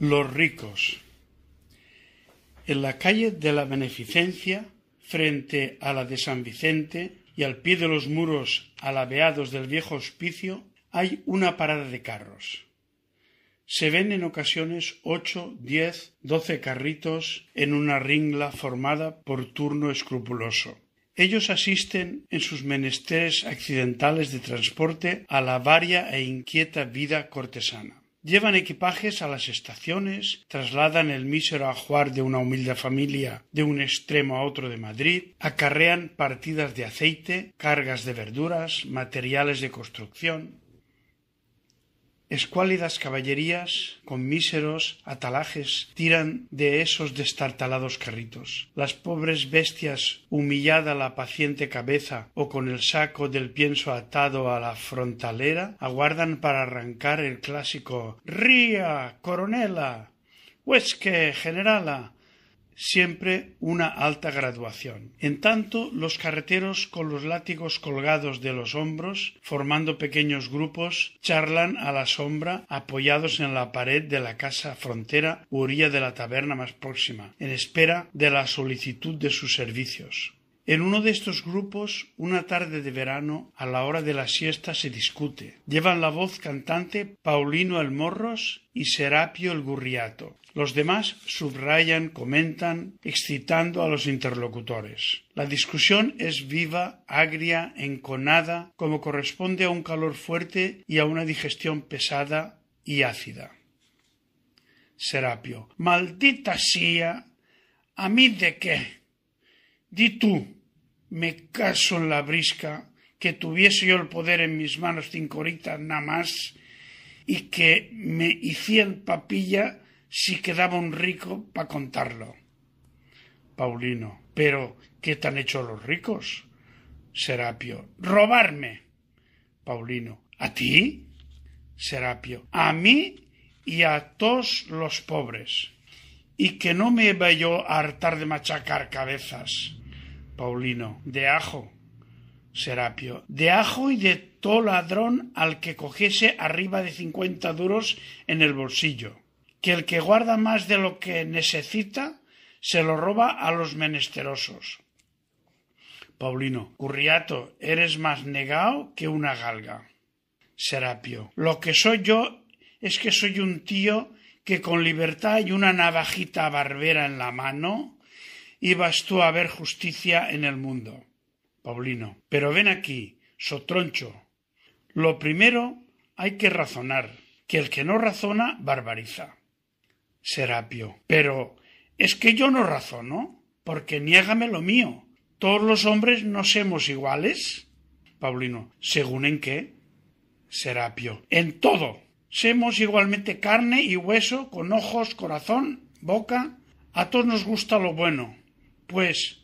Los ricos. En la calle de la Beneficencia, frente a la de San Vicente y al pie de los muros alabeados del viejo hospicio, hay una parada de carros. Se ven en ocasiones ocho, diez, doce carritos en una ringla formada por turno escrupuloso. Ellos asisten en sus menesteres accidentales de transporte a la varia e inquieta vida cortesana. Llevan equipajes a las estaciones, trasladan el mísero ajuar de una humilde familia de un extremo a otro de Madrid, acarrean partidas de aceite, cargas de verduras, materiales de construcción, Escuálidas caballerías, con míseros atalajes, tiran de esos destartalados carritos. Las pobres bestias, humillada la paciente cabeza o con el saco del pienso atado a la frontalera, aguardan para arrancar el clásico Ría, coronela, huesque, generala, siempre una alta graduación. En tanto, los carreteros con los látigos colgados de los hombros, formando pequeños grupos, charlan a la sombra apoyados en la pared de la casa frontera u orilla de la taberna más próxima, en espera de la solicitud de sus servicios. En uno de estos grupos, una tarde de verano, a la hora de la siesta se discute. Llevan la voz cantante Paulino el Morros y Serapio el Gurriato. Los demás subrayan, comentan, excitando a los interlocutores. La discusión es viva, agria, enconada, como corresponde a un calor fuerte y a una digestión pesada y ácida. Serapio. Maldita sea. ¿A mí de qué? Di tú, me caso en la brisca, que tuviese yo el poder en mis manos cinco horitas nada más, y que me hicieran papilla si quedaba un rico para contarlo. Paulino, pero ¿qué han hecho los ricos? Serapio, robarme. Paulino, ¿a ti? Serapio, a mí y a todos los pobres. Y que no me vaya yo a hartar de machacar cabezas Paulino, de ajo, Serapio, de ajo y de todo ladrón al que cogiese arriba de cincuenta duros en el bolsillo, que el que guarda más de lo que necesita se lo roba a los menesterosos. Paulino, Curriato, eres más negao que una galga. Serapio, lo que soy yo es que soy un tío que con libertad y una navajita barbera en la mano ibas tú a ver justicia en el mundo. Paulino. Pero ven aquí, sotroncho. Lo primero hay que razonar, que el que no razona barbariza. Serapio. Pero es que yo no razono, porque niégame lo mío. Todos los hombres no semos iguales. Paulino. ¿Según en qué? Serapio. En todo. Semos igualmente carne y hueso, con ojos, corazón, boca. A todos nos gusta lo bueno. Pues,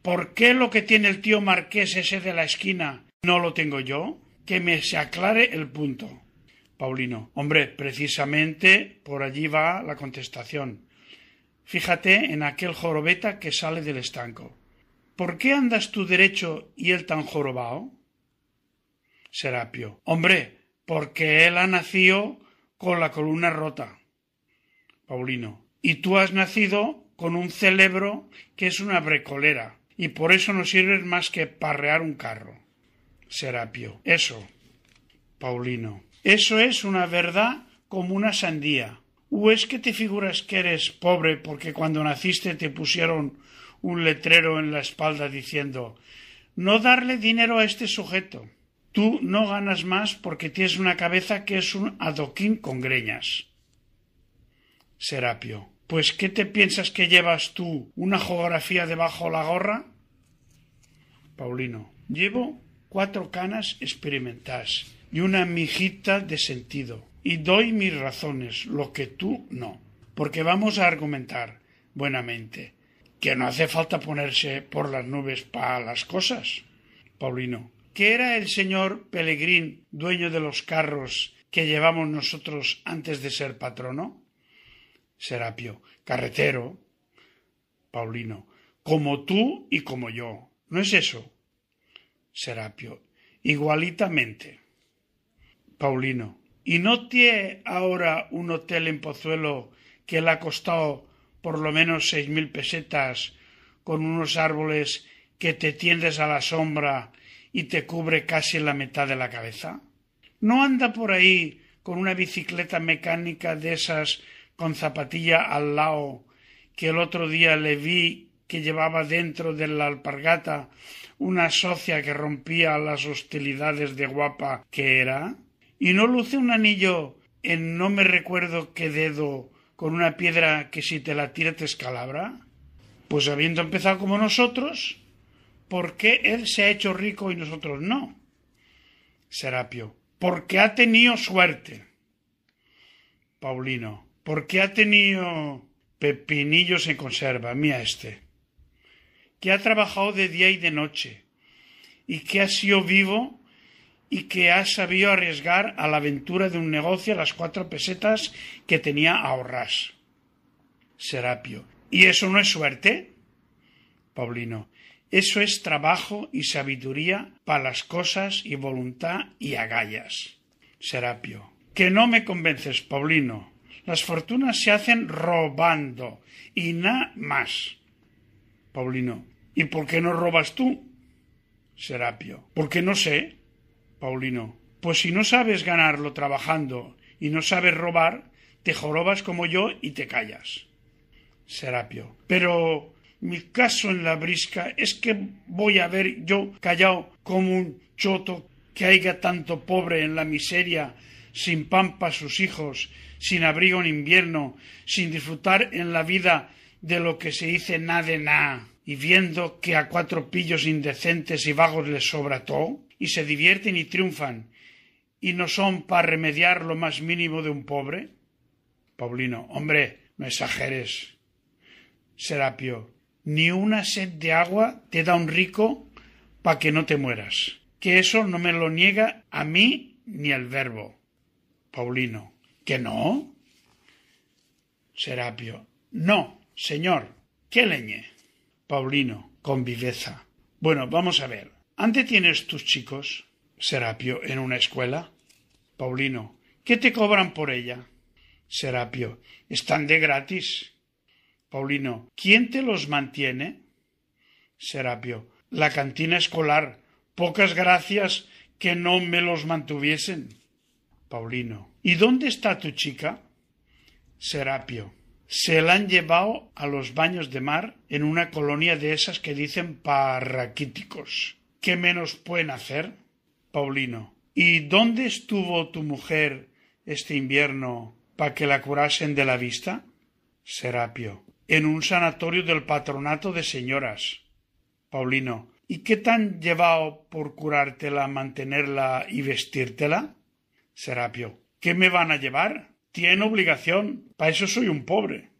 ¿por qué lo que tiene el tío marqués ese de la esquina no lo tengo yo? Que me se aclare el punto. Paulino. Hombre, precisamente por allí va la contestación. Fíjate en aquel jorobeta que sale del estanco. ¿Por qué andas tú derecho y él tan jorobao? Serapio. Hombre, porque él ha nacido con la columna rota. Paulino. Y tú has nacido con un celebro que es una brecolera, y por eso no sirves más que parrear un carro. Serapio. Eso. Paulino. Eso es una verdad como una sandía. ¿O es que te figuras que eres pobre porque cuando naciste te pusieron un letrero en la espalda diciendo no darle dinero a este sujeto? Tú no ganas más porque tienes una cabeza que es un adoquín con greñas. Serapio. Pues ¿qué te piensas que llevas tú? ¿Una geografía debajo la gorra? Paulino. Llevo cuatro canas experimentas y una mijita de sentido. Y doy mis razones, lo que tú no. Porque vamos a argumentar, buenamente, que no hace falta ponerse por las nubes para las cosas. Paulino. ¿Qué era el señor Pelegrín, dueño de los carros que llevamos nosotros antes de ser patrono? Serapio, carretero, Paulino, como tú y como yo. ¿No es eso? Serapio, igualitamente. Paulino, ¿y no tiene ahora un hotel en Pozuelo que le ha costado por lo menos seis mil pesetas con unos árboles que te tiendes a la sombra y te cubre casi la mitad de la cabeza? ¿No anda por ahí con una bicicleta mecánica de esas con zapatilla al lado, que el otro día le vi que llevaba dentro de la alpargata una socia que rompía las hostilidades de guapa que era? ¿Y no luce un anillo en no me recuerdo qué dedo con una piedra que si te la tira te escalabra? Pues habiendo empezado como nosotros, ¿por qué él se ha hecho rico y nosotros no? Serapio, porque ha tenido suerte. Paulino, porque ha tenido pepinillos en conserva, mía este, que ha trabajado de día y de noche, y que ha sido vivo y que ha sabido arriesgar a la aventura de un negocio las cuatro pesetas que tenía ahorras. Serapio. ¿Y eso no es suerte? Paulino. Eso es trabajo y sabiduría para las cosas y voluntad y agallas. Serapio. Que no me convences, Paulino. Las fortunas se hacen robando y nada más. Paulino, ¿y por qué no robas tú? Serapio, porque no sé. Paulino, pues si no sabes ganarlo trabajando y no sabes robar, te jorobas como yo y te callas. Serapio, pero mi caso en la brisca es que voy a ver yo callado como un choto que haya tanto pobre en la miseria, sin pampa para sus hijos sin abrigo en invierno, sin disfrutar en la vida de lo que se dice nada de nada, y viendo que a cuatro pillos indecentes y vagos les sobra todo, y se divierten y triunfan, y no son para remediar lo más mínimo de un pobre? Paulino, hombre, no exageres. Serapio, ni una sed de agua te da un rico pa que no te mueras. Que eso no me lo niega a mí ni al verbo. Paulino, ¿Que no? Serapio. No, señor. ¿Qué leñe? Paulino, con viveza. Bueno, vamos a ver. ¿Ante tienes tus chicos? Serapio, en una escuela. Paulino, ¿qué te cobran por ella? Serapio, están de gratis. Paulino, ¿quién te los mantiene? Serapio, la cantina escolar. Pocas gracias que no me los mantuviesen. Paulino, ¿Y dónde está tu chica? Serapio. Se la han llevado a los baños de mar en una colonia de esas que dicen parraquíticos. ¿Qué menos pueden hacer? Paulino. ¿Y dónde estuvo tu mujer este invierno para que la curasen de la vista? Serapio. En un sanatorio del patronato de señoras. Paulino. ¿Y qué tan han llevado por curártela, mantenerla y vestírtela? Serapio me van a llevar? Tienen obligación. Para eso soy un pobre.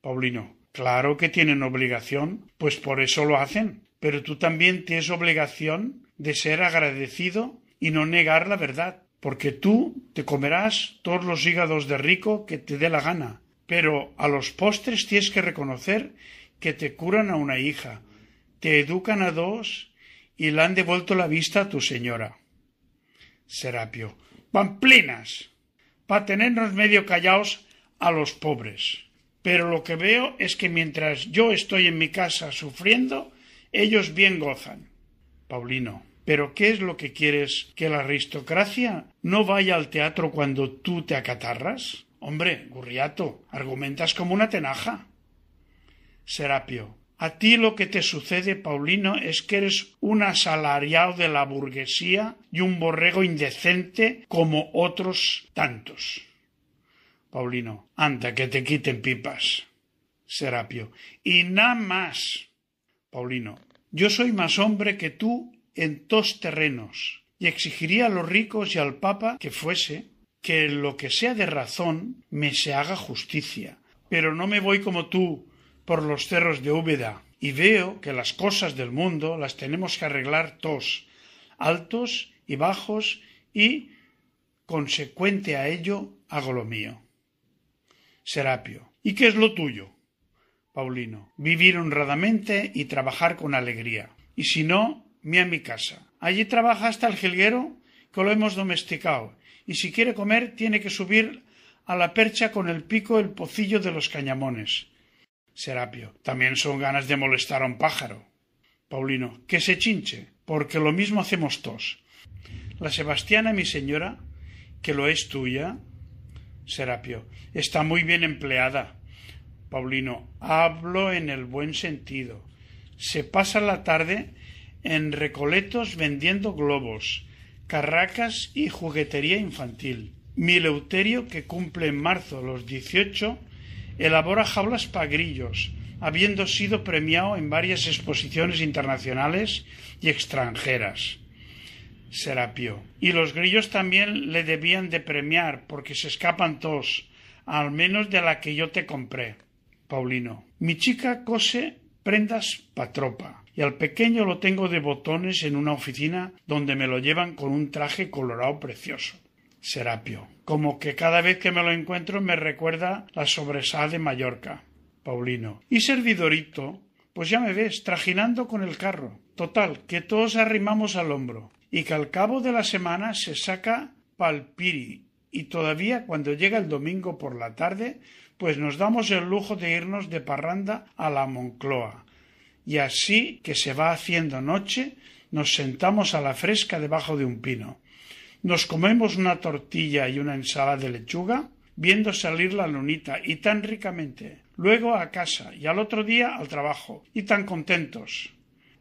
Paulino. Claro que tienen obligación, pues por eso lo hacen. Pero tú también tienes obligación de ser agradecido y no negar la verdad, porque tú te comerás todos los hígados de rico que te dé la gana, pero a los postres tienes que reconocer que te curan a una hija, te educan a dos y le han devuelto la vista a tu señora. Serapio. ¡Pamplinas! a tenernos medio callados a los pobres. Pero lo que veo es que mientras yo estoy en mi casa sufriendo, ellos bien gozan. Paulino. Pero ¿qué es lo que quieres? ¿Que la aristocracia no vaya al teatro cuando tú te acatarras? Hombre, Gurriato, argumentas como una tenaja. Serapio. A ti lo que te sucede, Paulino, es que eres un asalariado de la burguesía y un borrego indecente como otros tantos. Paulino, anda, que te quiten pipas. Serapio, y nada más. Paulino, yo soy más hombre que tú en dos terrenos, y exigiría a los ricos y al papa que fuese que lo que sea de razón me se haga justicia. Pero no me voy como tú, por los cerros de Úbeda y veo que las cosas del mundo las tenemos que arreglar todos, altos y bajos y, consecuente a ello, hago lo mío. Serapio. ¿Y qué es lo tuyo? Paulino. Vivir honradamente y trabajar con alegría. Y si no, me a mi casa. Allí trabaja hasta el jilguero, que lo hemos domesticado, y si quiere comer tiene que subir a la percha con el pico el pocillo de los cañamones. Serapio. También son ganas de molestar a un pájaro. Paulino. Que se chinche, porque lo mismo hacemos todos. La Sebastiana, mi señora, que lo es tuya. Serapio. Está muy bien empleada. Paulino. Hablo en el buen sentido. Se pasa la tarde en recoletos vendiendo globos, carracas y juguetería infantil. Mi Leuterio, que cumple en marzo los dieciocho, Elabora jaulas pa' grillos, habiendo sido premiado en varias exposiciones internacionales y extranjeras. Serapio. Y los grillos también le debían de premiar, porque se escapan todos, al menos de la que yo te compré. Paulino. Mi chica cose prendas pa tropa, y al pequeño lo tengo de botones en una oficina donde me lo llevan con un traje colorado precioso. Serapio. Como que cada vez que me lo encuentro me recuerda la sobresal de Mallorca. Paulino. Y servidorito, pues ya me ves, trajinando con el carro. Total, que todos arrimamos al hombro. Y que al cabo de la semana se saca palpiri. Y todavía cuando llega el domingo por la tarde, pues nos damos el lujo de irnos de parranda a la Moncloa. Y así que se va haciendo noche, nos sentamos a la fresca debajo de un pino nos comemos una tortilla y una ensalada de lechuga, viendo salir la lunita, y tan ricamente. Luego a casa, y al otro día al trabajo, y tan contentos.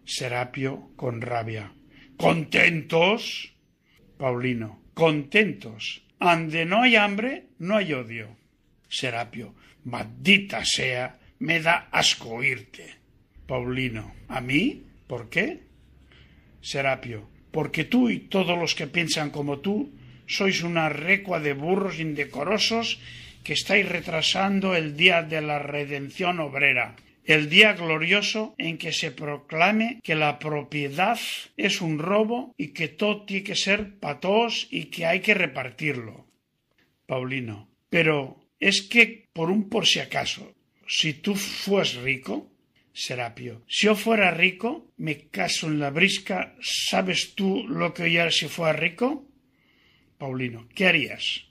Serapio con rabia. ¿Contentos? Paulino. Contentos. Ande no hay hambre, no hay odio. Serapio. Maldita sea, me da asco oírte. Paulino. ¿A mí? ¿Por qué? Serapio porque tú y todos los que piensan como tú sois una recua de burros indecorosos que estáis retrasando el día de la redención obrera, el día glorioso en que se proclame que la propiedad es un robo y que todo tiene que ser todos y que hay que repartirlo. Paulino, pero es que por un por si acaso, si tú fues rico, Serapio. Si yo fuera rico, me caso en la brisca, ¿sabes tú lo que haría si fuera rico? Paulino, ¿qué harías?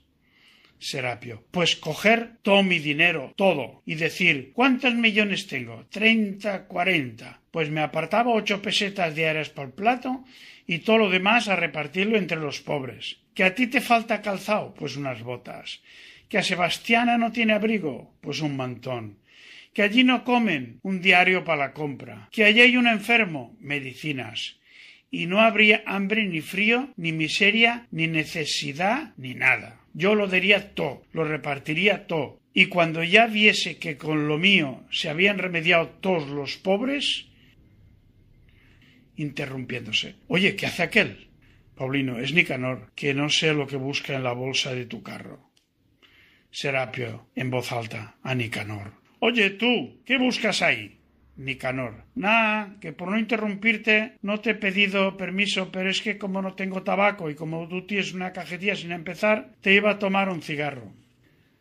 Serapio, pues coger todo mi dinero, todo, y decir, ¿cuántos millones tengo? Treinta, cuarenta. Pues me apartaba ocho pesetas diarias por plato y todo lo demás a repartirlo entre los pobres. ¿Que a ti te falta calzado? Pues unas botas. ¿Que a Sebastiana no tiene abrigo? Pues un mantón que allí no comen un diario para la compra, que allí hay un enfermo medicinas, y no habría hambre ni frío, ni miseria, ni necesidad, ni nada. Yo lo daría todo, lo repartiría todo, y cuando ya viese que con lo mío se habían remediado todos los pobres, interrumpiéndose. Oye, ¿qué hace aquel? Paulino, es Nicanor, que no sé lo que busca en la bolsa de tu carro. Serapio, en voz alta, a Nicanor. Oye tú, ¿qué buscas ahí? Nicanor. Nah, que por no interrumpirte no te he pedido permiso, pero es que como no tengo tabaco y como tú tienes una cajetilla sin empezar, te iba a tomar un cigarro.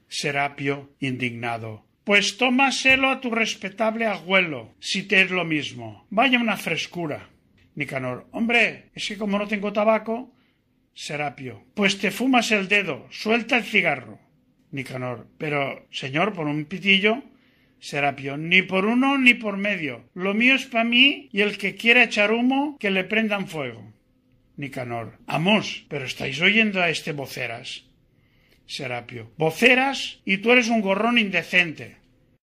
Serapio, indignado. Pues tómaselo a tu respetable abuelo, si te es lo mismo. Vaya una frescura. Nicanor. Hombre, es que como no tengo tabaco. Serapio. Pues te fumas el dedo, suelta el cigarro. Nicanor. Pero, señor, por un pitillo. Serapión, ni por uno ni por medio. Lo mío es para mí y el que quiera echar humo, que le prendan fuego. Nicanor, amos, pero estáis oyendo a este voceras. Serapio, voceras y tú eres un gorrón indecente.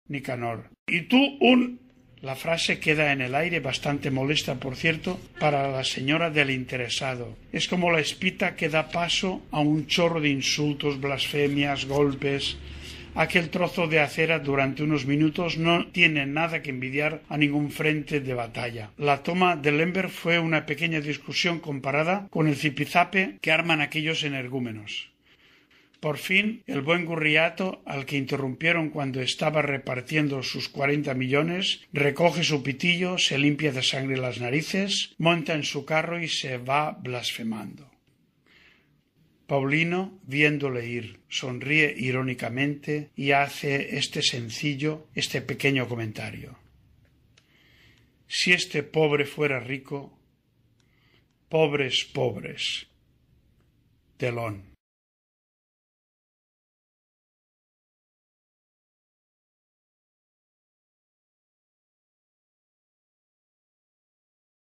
Nicanor, y tú un... La frase queda en el aire, bastante molesta, por cierto, para la señora del interesado. Es como la espita que da paso a un chorro de insultos, blasfemias, golpes, Aquel trozo de acera durante unos minutos no tiene nada que envidiar a ningún frente de batalla. La toma de Lemberg fue una pequeña discusión comparada con el zipizape que arman aquellos energúmenos. Por fin, el buen Gurriato, al que interrumpieron cuando estaba repartiendo sus cuarenta millones, recoge su pitillo, se limpia de sangre las narices, monta en su carro y se va blasfemando. Paulino, viéndole ir, sonríe irónicamente y hace este sencillo, este pequeño comentario. Si este pobre fuera rico, pobres, pobres. Telón.